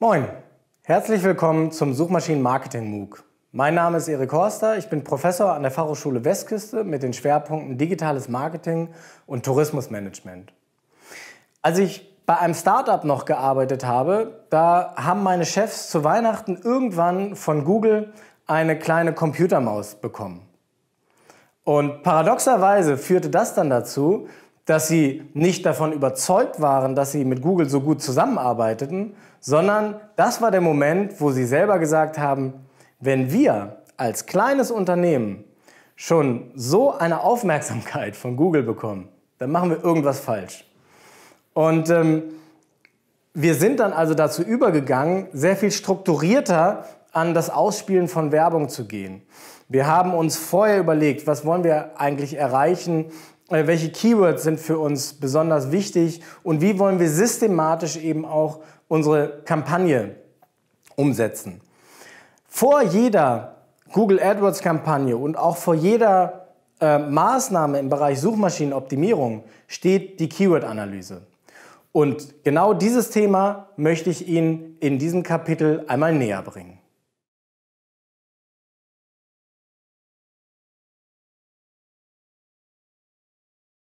Moin, herzlich willkommen zum Suchmaschinen Marketing MOOC. Mein Name ist Erik Horster, ich bin Professor an der Fachhochschule Westküste mit den Schwerpunkten Digitales Marketing und Tourismusmanagement. Als ich bei einem Startup noch gearbeitet habe, da haben meine Chefs zu Weihnachten irgendwann von Google eine kleine Computermaus bekommen. Und paradoxerweise führte das dann dazu, dass sie nicht davon überzeugt waren, dass sie mit Google so gut zusammenarbeiteten, sondern das war der Moment, wo sie selber gesagt haben, wenn wir als kleines Unternehmen schon so eine Aufmerksamkeit von Google bekommen, dann machen wir irgendwas falsch. Und ähm, wir sind dann also dazu übergegangen, sehr viel strukturierter an das Ausspielen von Werbung zu gehen. Wir haben uns vorher überlegt, was wollen wir eigentlich erreichen, äh, welche Keywords sind für uns besonders wichtig und wie wollen wir systematisch eben auch unsere Kampagne umsetzen. Vor jeder Google AdWords-Kampagne und auch vor jeder äh, Maßnahme im Bereich Suchmaschinenoptimierung steht die Keyword-Analyse. Und genau dieses Thema möchte ich Ihnen in diesem Kapitel einmal näher bringen.